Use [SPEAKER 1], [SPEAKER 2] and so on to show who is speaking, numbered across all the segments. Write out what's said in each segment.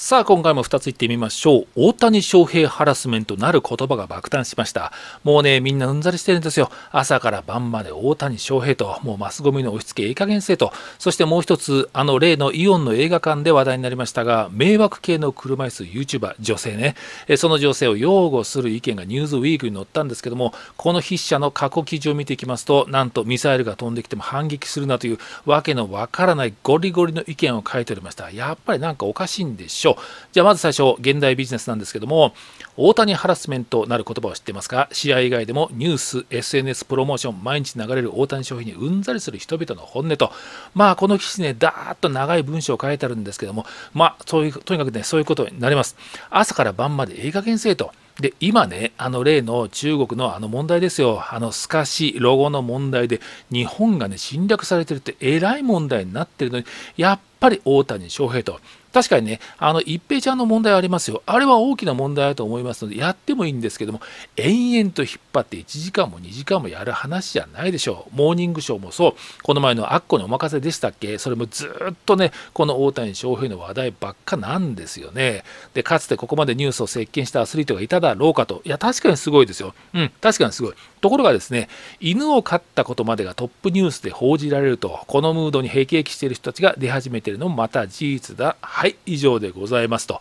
[SPEAKER 1] さあ今回も2ついってみましょう大谷翔平ハラスメントなる言葉が爆誕しましたもうねみんなうんざりしてるんですよ朝から晩まで大谷翔平ともうマスゴミの押し付けいい加減せとそしてもう一つあの例のイオンの映画館で話題になりましたが迷惑系の車椅子 YouTuber 女性ねその女性を擁護する意見がニューズウィークに載ったんですけどもこの筆者の過去記事を見ていきますとなんとミサイルが飛んできても反撃するなというわけのわからないゴリゴリの意見を書いておりましたやっぱりなんかおかしいんでしょょうじゃあまず最初現代ビジネスなんですけども大谷ハラスメントなる言葉を知ってますか試合以外でもニュース SNS プロモーション毎日流れる大谷翔平にうんざりする人々の本音とまあこの記事ねだーっと長い文章を書いてあるんですけどもまあそういうとにかくねそういうことになります朝から晩まで映画加減せえとで今ね、あの例の中国のあの問題ですよ、あの透かし、ロゴの問題で、日本がね、侵略されてるって、えらい問題になってるのに、やっぱり大谷翔平と、確かにね、あの一平ちゃんの問題ありますよ。あれは大きな問題だと思いますので、やってもいいんですけども、延々と引っ張って1時間も2時間もやる話じゃないでしょう。モーニングショーもそう、この前のアッコにお任せでしたっけ、それもずっとね、この大谷翔平の話題ばっかなんですよね。で、かつてここまでニュースを席巻したアスリートがいただろうかと、いや、確かにすごいですよ。うん、確かにすごい。ところがですね、犬を飼ったことまでがトップニュースで報じられると、このムードに辟易している人たちが出始めているのもまた事実だ。はい、以上でございますと。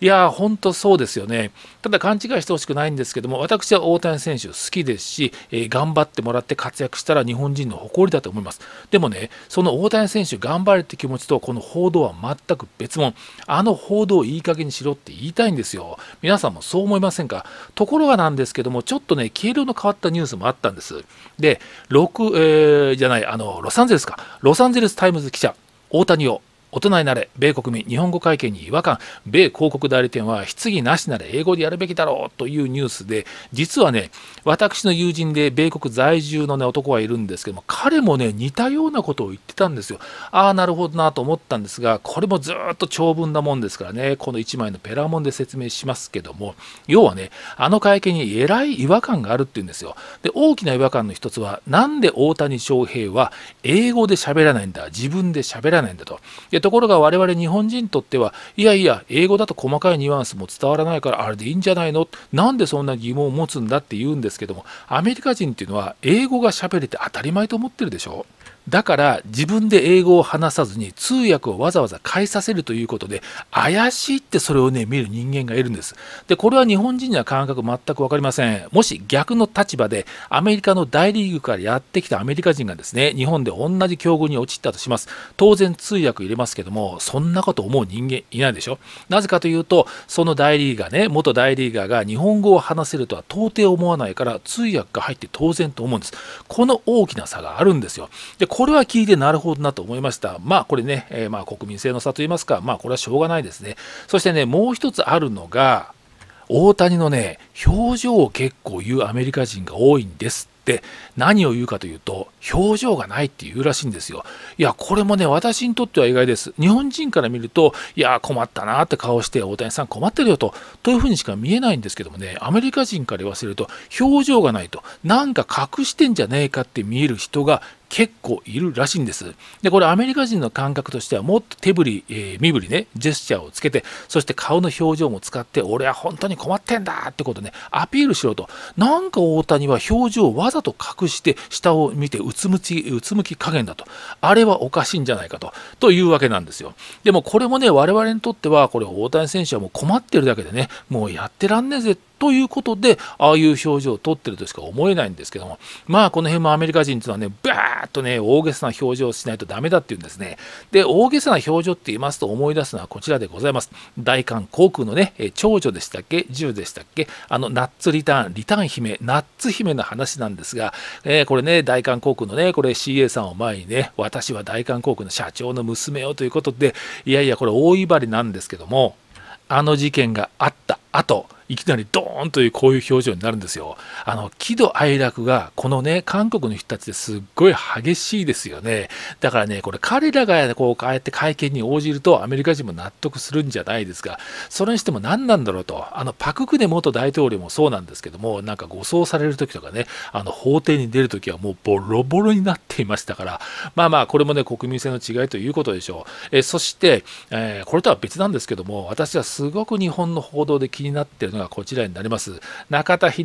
[SPEAKER 1] いやー、ほんとそうですよね。ただ勘違いしてほしくないんですけども、私は大谷選手好きですし、えー、頑張ってもらって活躍したら日本人の誇りだと思います。でもね、その大谷選手頑張れって気持ちと、この報道は全く別物。あの報道をいい加減にしろって言いたいんですよ。皆さんもそう思いませんかところがなんですけども、ちょっとね、軽量の変わったニュースもあったんです。で、6、えー、じゃない、あの、ロサンゼルスか。ロサンゼルスタイムズ記者、大谷を大人になれ米国民日本語会見に違和感米広告代理店は質疑なしなら英語でやるべきだろうというニュースで実はね私の友人で米国在住の、ね、男がいるんですけども彼もね似たようなことを言ってたんですよああなるほどなと思ったんですがこれもずっと長文なもんですからねこの1枚のペラモンで説明しますけども要はねあの会見にえらい違和感があるっていうんですよで大きな違和感の一つはなんで大谷翔平は英語で喋らないんだ自分で喋らないんだと。でところが我々日本人にとってはいやいや英語だと細かいニュアンスも伝わらないからあれでいいんじゃないのなんでそんな疑問を持つんだって言うんですけどもアメリカ人っていうのは英語が喋れて当たり前と思ってるでしょ。だから自分で英語を話さずに通訳をわざわざ変えさせるということで怪しいってそれをね見る人間がいるんですでこれは日本人には感覚全く分かりませんもし逆の立場でアメリカの大リーグからやってきたアメリカ人がですね日本で同じ境遇に陥ったとします当然通訳入れますけどもそんなこと思う人間いないでしょなぜかというとその大リーガーね元大リーガーが日本語を話せるとは到底思わないから通訳が入って当然と思うんですこの大きな差があるんですよでこれは聞いてなるほどなと思いました。まあこれね、えー、まあ国民性の差といいますか、まあこれはしょうがないですね。そしてね、もう一つあるのが、大谷のね、表情を結構言うアメリカ人が多いんですって、何を言うかというと、表情がないっていうらしいんですよ。いや、これもね、私にとっては意外です。日本人から見ると、いや、困ったなって顔して、大谷さん困ってるよと、というふうにしか見えないんですけどもね、アメリカ人から言わせると、表情がないと、なんか隠してんじゃねえかって見える人が結構いるらしいんです。で、これアメリカ人の感覚としてはもっと手振り、えー、身振りね、ジェスチャーをつけて、そして顔の表情も使って、俺は本当に困ってんだってことね、アピールしろと。なんか大谷は表情をわざと隠して、下を見てうつむき、うつむき加減だと。あれはおかしいんじゃないかと。というわけなんですよ。でもこれもね、我々にとっては、これ大谷選手はもう困ってるだけでね、もうやってらんねえぜってということでああいう表情をとってるとしか思えないんですけどもまあこの辺もアメリカ人っていうのはねバーッとね大げさな表情をしないとダメだっていうんですねで大げさな表情って言いますと思い出すのはこちらでございます大韓航空のね長女でしたっけ10でしたっけあのナッツリターンリターン姫ナッツ姫の話なんですが、えー、これね大韓航空のねこれ CA さんを前にね私は大韓航空の社長の娘をということでいやいやこれ大い張りなんですけどもあの事件があったといきなりドーンというこういう表情になるんですよ。あの喜怒哀楽がこのね韓国の人たちですっごい激しいですよね。だからねこれ彼らがこうああやって会見に応じるとアメリカ人も納得するんじゃないですがそれにしても何なんだろうとあのパク・クネ元大統領もそうなんですけどもなんか護送される時とかねあの法廷に出る時はもうボロボロになっていましたからまあまあこれもね国民性の違いということでしょう。えそして、えー、これとは別なんですけども私はすごく日本の報道で気になってるのがこちらになります。中田英寿、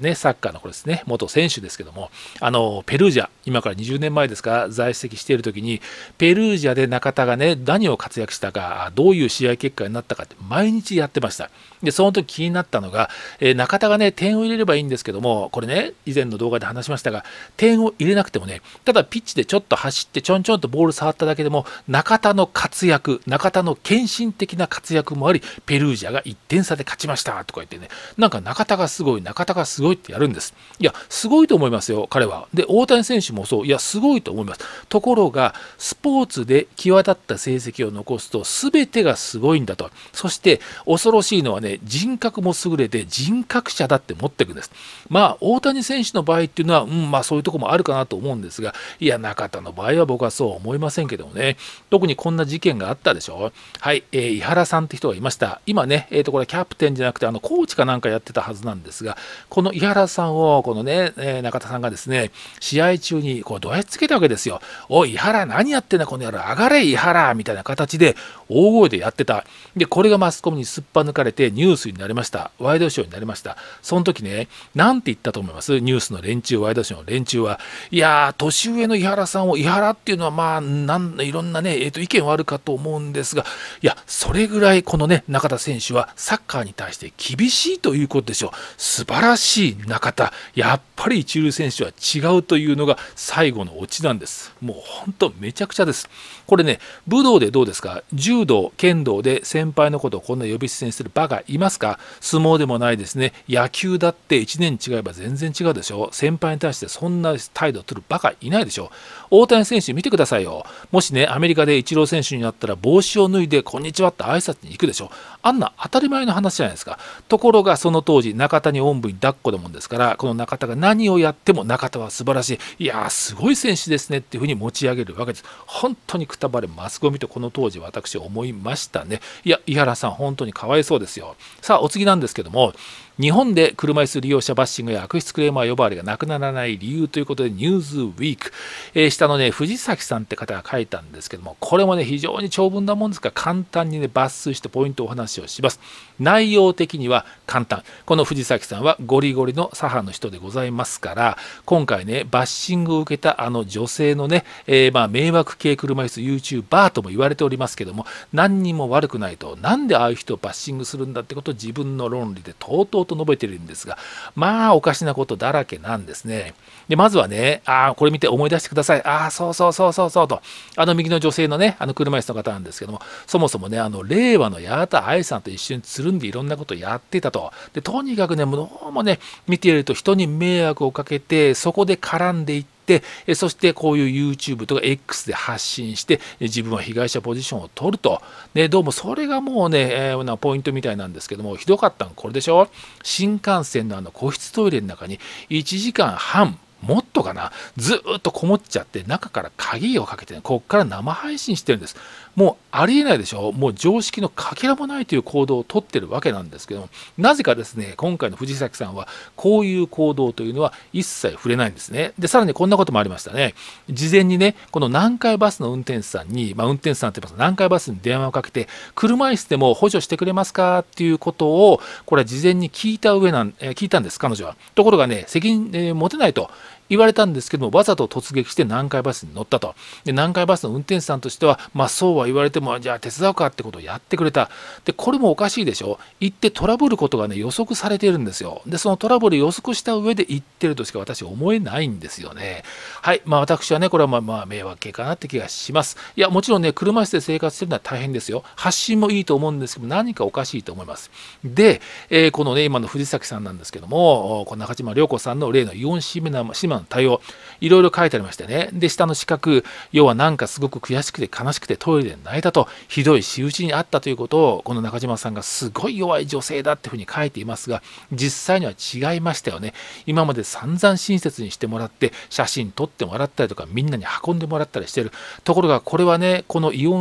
[SPEAKER 1] ね、サッカーのこれですね、元選手ですけども、あの、ペルージャ、今から20年前ですか、在籍している時に、ペルージャで中田がね、何を活躍したか、どういう試合結果になったかって毎日やってました。でその時気になったのが、えー、中田がね点を入れればいいんですけどもこれね以前の動画で話しましたが点を入れなくてもねただピッチでちょっと走ってちょんちょんとボール触っただけでも中田の活躍中田の献身的な活躍もありペルージャが1点差で勝ちましたとか言ってねなんか中田がすごい中田がすごいってやるんですいやすごいと思いますよ彼はで大谷選手もそういやすごいと思いますところがスポーツで際立った成績を残すとすべてがすごいんだとそして恐ろしいのはね人格も優れて人格者だって持っていくんです。まあ、大谷選手の場合っていうのは、うん、まあそういうとこもあるかなと思うんですが、いや、中田の場合は僕はそう思いませんけどもね、特にこんな事件があったでしょ。はい、えー、井原さんって人がいました。今ね、えー、と、これキャプテンじゃなくて、あの、コーチかなんかやってたはずなんですが、この井原さんを、このね、えー、中田さんがですね、試合中に、こう、どやつけたわけですよ。おい、井原、何やってんだ、この野郎、上がれ、井原みたいな形で、大声でやってた。で、これがマスコミにすっぱ抜かれて、ニニュースになりました。ワイドショーになりました。その時ね、なんて言ったと思いますニュースの連中、ワイドショーの連中は。いやー、年上の井原さんを、伊原っていうのは、まあ、なんいろんなね、えーと、意見はあるかと思うんですが、いや、それぐらいこのね、中田選手はサッカーに対して厳しいということでしょう。素晴らしい中田。やっぱり一流選手は違うというのが最後のオチなんです。もう本当めちゃくちゃです。これね、武道でどうですか柔道、剣道で先輩のことをこんな呼び捨てにするバカいますか相撲でもないですね野球だって1年違えば全然違うでしょ先輩に対してそんな態度を取るバカいないでしょ大谷選手見てくださいよもしねアメリカでイチロー選手になったら帽子を脱いで「こんにちは」って挨拶に行くでしょあんな当たり前の話じゃないですかところがその当時中田におんぶに抱っこだもんですからこの中田が何をやっても中田は素晴らしいいやーすごい選手ですねっていうふうに持ち上げるわけです本当にくたばれマスコミとこの当時私思いましたねいや井原さん本当にかわいそうですよさあお次なんですけども日本で車椅子利用者バッシングや悪質クレーマー呼ばわりがなくならない理由ということでニューズウィーク、えー、下のね藤崎さんって方が書いたんですけどもこれもね非常に長文なもんですから簡単にね抜粋してポイントをお話をします内容的には簡単この藤崎さんはゴリゴリの左派の人でございますから今回ねバッシングを受けたあの女性のね、えー、まあ迷惑系車椅子 YouTuber とも言われておりますけども何にも悪くないとなんでああいう人をバッシングするんだってことを自分の論理でとうとううと述べてるんですが、まあ、おかしなことだらけなんですね。で、まずはね、ああ、これ見て思い出してください。ああ、そうそうそうそうそうと、あの右の女性のね、あの車椅子の方なんですけども、そもそもね、あの、令和の八幡愛さんと一緒につるんでいろんなことをやってたと。で、とにかくね、もうどうもね、見ていると人に迷惑をかけて、そこで絡んでいって、てそしてこういう YouTube とか X で発信して自分は被害者ポジションを取ると、ね、どうもそれがもうね、えー、なポイントみたいなんですけどもひどかったのこれでしょ新幹線のあの個室トイレの中に1時間半もっとかなずっとこもっちゃって中から鍵をかけて、ね、こっから生配信してるんですもうありえないでしょもう常識のかけらもないという行動をとってるわけなんですけどもなぜかですね今回の藤崎さんはこういう行動というのは一切触れないんですねでさらにこんなこともありましたね事前にねこの南海バスの運転手さんに、まあ、運転手さんっています南海バスに電話をかけて車椅子でも補助してくれますかっていうことをこれは事前に聞いた上なん、え聞いたんです彼女はところがね責任、えー、持てないと言われたんですけどもわざと突撃して南海バスに乗ったとで南海バスの運転手さんとしてはまあそうは言われてもじゃあ手伝うかってことをやってくれたでこれもおかしいでしょ行ってトラブルことがね予測されてるんですよでそのトラブル予測した上で行ってるとしか私思えないんですよねはいまあ私はねこれはまあまあ迷惑系かなって気がしますいやもちろんね車椅子で生活してるのは大変ですよ発信もいいと思うんですけど何かおかしいと思いますで、えー、このね今の藤崎さんなんですけどもこの中島涼子さんの例の4オンシネマシマの対応、いろいろ書いてありましてね。で、下の四角、要はなんかすごく悔しくて悲しくてトイレで泣いたと、ひどい仕打ちにあったということを、この中島さんがすごい弱い女性だっていうふうに書いていますが、実際には違いましたよね。今まで散々親切にしてもらって、写真撮ってもらったりとか、みんなに運んでもらったりしてる。ところが、これはね、このイオ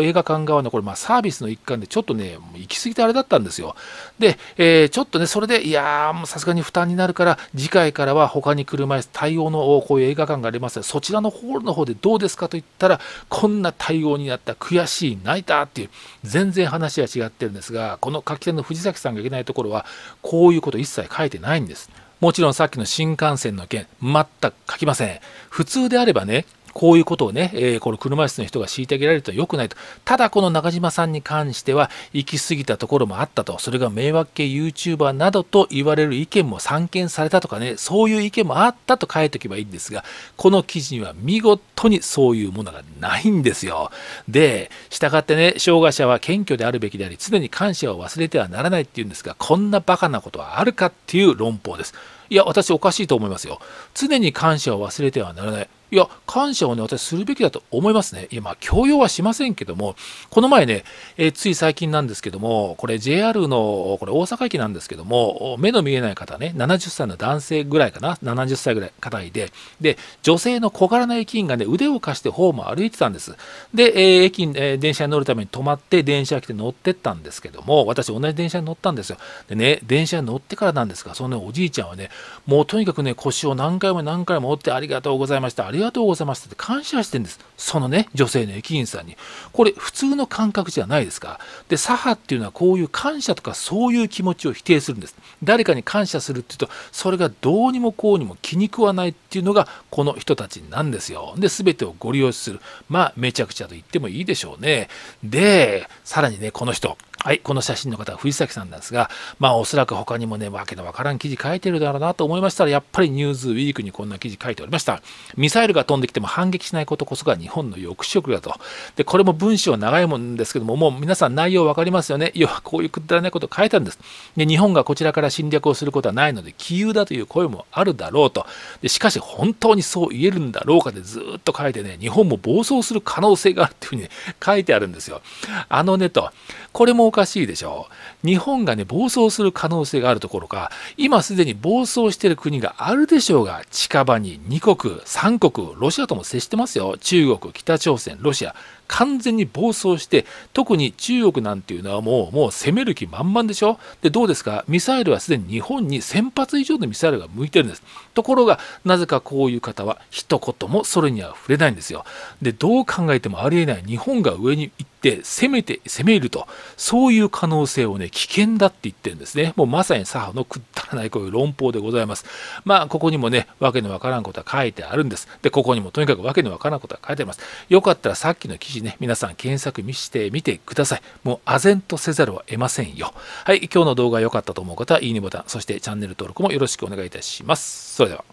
[SPEAKER 1] ン映画館側のこれ、まあ、サービスの一環で、ちょっとね、行き過ぎてあれだったんですよ。で、えー、ちょっとね、それで、いやー、さすがに負担になるから、次回からは他に車椅子対応のこういう映画館がありますそちらのホールの方でどうですかと言ったら、こんな対応になった、悔しい、泣いたっていう、全然話は違ってるんですが、この書き手の藤崎さんがいけないところは、こういうこと一切書いてないんです。もちろんさっきの新幹線の件、全く書きません。普通であればね、こういうことをね、えー、この車椅子の人が虐げられると良くないと。ただ、この中島さんに関しては、行き過ぎたところもあったと。それが迷惑系 YouTuber などと言われる意見も散見されたとかね、そういう意見もあったと書いておけばいいんですが、この記事には見事にそういうものがないんですよ。で、従ってね、障害者は謙虚であるべきであり、常に感謝を忘れてはならないっていうんですが、こんなバカなことはあるかっていう論法です。いや、私おかしいと思いますよ。常に感謝を忘れてはならない。いや、感謝をね、私するべきだと思いますね。今、強要はしませんけども、この前ね、えー、つい最近なんですけども、これ JR の、これ大阪駅なんですけども、目の見えない方ね、70歳の男性ぐらいかな、70歳ぐらい方いで、で、女性の小柄な駅員がね、腕を貸してホームを歩いてたんです。で、えー、駅に、えー、電車に乗るために止まって、電車来て乗ってったんですけども、私同じ電車に乗ったんですよ。でね、電車に乗ってからなんですが、その、ね、おじいちゃんはね、もうとにかくね、腰を何回も何回も折って、ありがとうございました、ありありがとうございますって感謝してるんです。そのね、女性の駅員さんに。これ、普通の感覚じゃないですか。で、左派っていうのはこういう感謝とかそういう気持ちを否定するんです。誰かに感謝するっていうと、それがどうにもこうにも気に食わないっていうのが、この人たちなんですよ。で、全てをご利用する。まあ、めちゃくちゃと言ってもいいでしょうね。で、さらにね、この人。はい、この写真の方は藤崎さんですが、まあおそらく他にもね、わけのわからん記事書いてるだろうなと思いましたら、やっぱりニューズウィークにこんな記事書いておりました。ミサイルが飛んできても反撃しないことこそが日本の抑止力だと。で、これも文章長いもんですけども、もう皆さん内容わかりますよね。要はこういうくだらないこと書いたんです。で、日本がこちらから侵略をすることはないので、杞憂だという声もあるだろうと。で、しかし本当にそう言えるんだろうかでずっと書いてね、日本も暴走する可能性があるっていうふうに、ね、書いてあるんですよ。あのねと、これもおかしいでしょう。日本がね、暴走する可能性があるところか、今すでに暴走している国があるでしょうが、近場に2国、3国、ロシアとも接してますよ。中国、北朝鮮、ロシア。完全に暴走して、特に中国なんていうのはもう、もう攻める気満々でしょで、どうですかミサイルはすでに日本に1000発以上のミサイルが向いてるんです。ところが、なぜかこういう方は一言もそれには触れないんですよ。で、どう考えてもありえない。日本が上に行って攻めて、攻めると、そういう可能性をね、危険だって言ってるんですね。もうまさに左派のくだらないこういう論法でございます。まあ、ここにもね、わけのわからんことは書いてあるんです。で、ここにもとにかくわけのわからんことは書いてあります。よかったらさっきの記事ね、皆さん検索見してみてください。もう、唖然とせざるを得ませんよ。はい、今日の動画良かったと思う方は、いいねボタン、そしてチャンネル登録もよろしくお願いいたします。それでは。